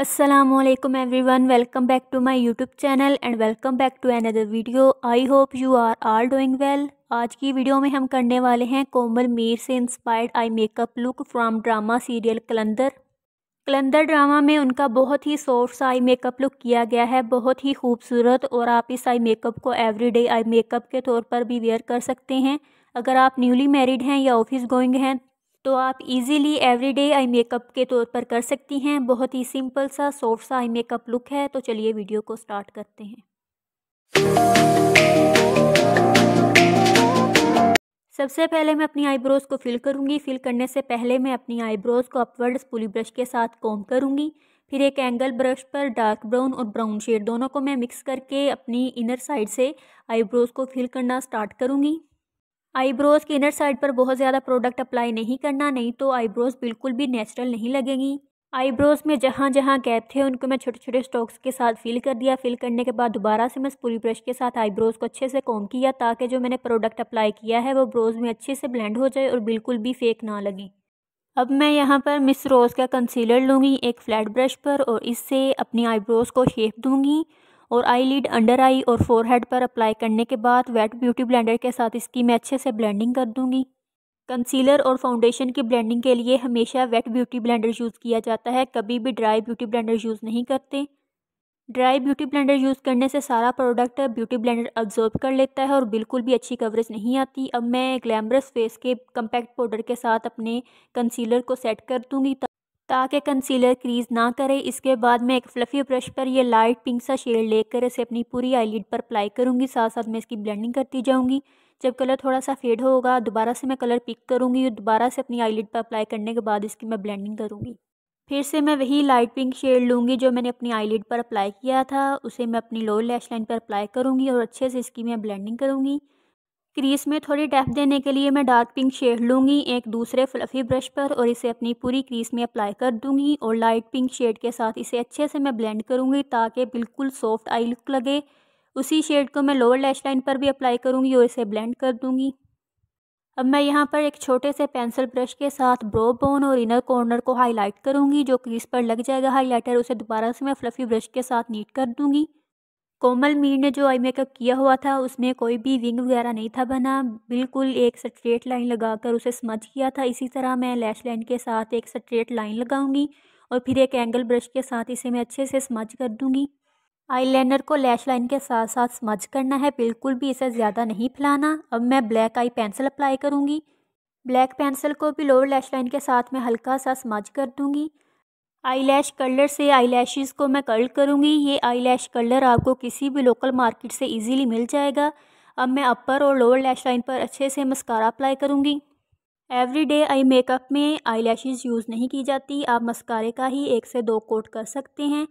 Aslam everyone welcome back to my YouTube channel and welcome back to another video I hope you are are doing well आज की video में हम करने वाले हैं कोमल मीर से inspired eye makeup look from drama serial Kalandar Kalandar drama में उनका बहुत ही सॉफ्ट सा आई मेकअप लुक किया गया है बहुत ही खूबसूरत और आप इस आई मेकअप को एवरी डे आई मेकअप के तौर पर भी वेयर कर सकते हैं अगर आप न्यूली मैरिड हैं या ऑफिस गोइंग हैं तो आप इजीली एवरीडे आई मेकअप के तौर पर कर सकती हैं बहुत ही सिंपल सा सॉफ्ट सा आई मेकअप लुक है तो चलिए वीडियो को स्टार्ट करते हैं सबसे पहले मैं अपनी आईब्रोज़ को फिल करूँगी फिल करने से पहले मैं अपनी आईब्रोज़ को अपवर्ड्स पुली ब्रश के साथ कॉम करूँगी फिर एक एंगल ब्रश पर डार्क ब्राउन और ब्राउन शेड दोनों को मैं मिक्स करके अपनी इनर साइड से आईब्रोज़ को फिल करना स्टार्ट करूंगी आईब्रोज़ के इनर साइड पर बहुत ज़्यादा प्रोडक्ट अप्लाई नहीं करना नहीं तो आईब्रोज़ बिल्कुल भी नेचुरल नहीं लगेंगी आईब्रोज़ में जहाँ जहाँ गैप थे उनको मैं छोटे छोटे स्टॉक्स के साथ फिल कर दिया फिल करने के बाद दोबारा से मैं स्पूरी ब्रश के साथ आईब्रोज़ को अच्छे से कॉम किया ताकि जो मैंने प्रोडक्ट अप्लाई किया है वो ब्रोज़ में अच्छे से ब्लेंड हो जाए और बिल्कुल भी फेक ना लगे अब मैं यहाँ पर मिस रोज़ का कंसीलर लूँगी एक फ्लैट ब्रश पर और इससे अपनी आईब्रोज़ को शेप दूँगी और आई लीड अंडर आई और फोरहेड पर अप्लाई करने के बाद वेट ब्यूटी ब्लेंडर के साथ इसकी मैं अच्छे से ब्लेंडिंग कर दूंगी कंसीलर और फाउंडेशन की ब्लेंडिंग के लिए हमेशा वेट ब्यूटी ब्लेंडर यूज़ किया जाता है कभी भी ड्राई ब्यूटी ब्लेंडर यूज़ नहीं करते ड्राई ब्यूटी ब्लेंडर यूज़ करने से सारा प्रोडक्ट ब्यूटी ब्लेंडर अब्जॉर्ब कर लेता है और बिल्कुल भी अच्छी कवरेज नहीं आती अब मैं ग्लैमरस फेस के कम्पैक्ट पाउडर के साथ अपने कंसीलर को सेट कर दूँगी ताकि कंसीलर क्रीज ना करे इसके बाद मैं एक फ्लफ़ी ब्रश पर यह लाइट पिंक सा शेड लेकर इसे अपनी पूरी आईलिड पर अप्लाई करूँगी साथ साथ मैं इसकी ब्लेंडिंग करती जाऊँगी जब कलर थोड़ा सा फेड होगा दोबारा से मैं कलर पिक करूँगी और दोबारा से अपनी आईलिड पर अप्लाई करने के बाद इसकी मैं ब्लेंडिंग करूँगी फिर से मैं वही लाइट पिंक शेड लूँगी जो मैंने अपनी आईलिड पर अप्लाई किया था उसे मैं अपनी लोअर लैश लाइन पर अप्लाई करूँगी और अच्छे से इसकी मैं ब्लेंडिंग करूँगी क्रीज में थोड़ी डेफ देने के लिए मैं डार्क पिंक शेड लूँगी एक दूसरे फ्लफ़ी ब्रश पर और इसे अपनी पूरी क्रीज में अप्लाई कर दूँगी और लाइट पिंक शेड के साथ इसे अच्छे से मैं ब्लेंड करूँगी ताकि बिल्कुल सॉफ्ट आई लुक लगे उसी शेड को मैं लोअर लैश लाइन पर भी अप्लाई करूँगी और इसे ब्लेंड कर दूँगी अब मैं यहाँ पर एक छोटे से पेंसिल ब्रश के साथ ब्रो बोन और इनर कॉर्नर को हाईलाइट करूँगी जो क्रीज पर लग जाएगा हाईलाइटर उसे दोबारा से मैं फ्लफ़ी ब्रश के साथ नीट कर दूँगी कोमल मीर ने जो आई मेकअप किया हुआ था उसमें कोई भी विंग वगैरह नहीं था बना बिल्कुल एक स्ट्रेट लाइन लगाकर उसे स्मच किया था इसी तरह मैं लैश लाइन के साथ एक स्ट्रेट लाइन लगाऊंगी और फिर एक एंगल ब्रश के साथ इसे मैं अच्छे से स्मच कर दूंगी आईलाइनर को लैश लाइन के साथ साथ स्मच करना है बिल्कुल भी इसे ज़्यादा नहीं फैलाना अब मैं ब्लैक आई पेंसिल अप्लाई करूँगी ब्लैक पेंसिल को भी लोअर लैश लाइन के साथ मैं हल्का सा स्मच कर दूँगी आई लैश कलर से आई लैशेज़ को मैं कर्ल करूँगी ये आई लैश कलर आपको किसी भी लोकल मार्केट से इजीली मिल जाएगा अब मैं अपर और लोअर लैश लाइन पर अच्छे से मस्कारा अप्लाई करूँगी एवरी डे आई मेकअप में आई लैशेज़ यूज़ नहीं की जाती आप मस्कारे का ही एक से दो कोट कर सकते हैं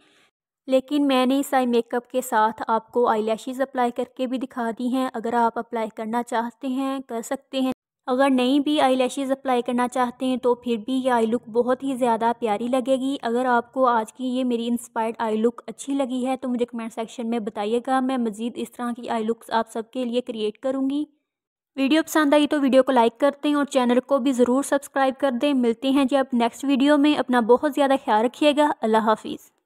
लेकिन मैंने इस आई मेकअप के साथ आपको आई लैशेज़ अप्लाई करके भी दिखा दी हैं अगर आप अप्लाई करना चाहते हैं कर सकते हैं अगर नहीं भी आई लैशेज़ अप्लाई करना चाहते हैं तो फिर भी ये आई लुक बहुत ही ज़्यादा प्यारी लगेगी अगर आपको आज की ये मेरी इंस्पायर्ड आई लुक अच्छी लगी है तो मुझे कमेंट सेक्शन में बताइएगा मैं मज़ीद इस तरह की आई लुक्स आप सबके लिए क्रिएट करूँगी वीडियो पसंद आई तो वीडियो को लाइक करते हैं और चैनल को भी ज़रूर सब्सक्राइब कर दें मिलते हैं जब आप नेक्स्ट वीडियो में अपना बहुत ज़्यादा ख्याल रखिएगा अल्लाह हाफिज़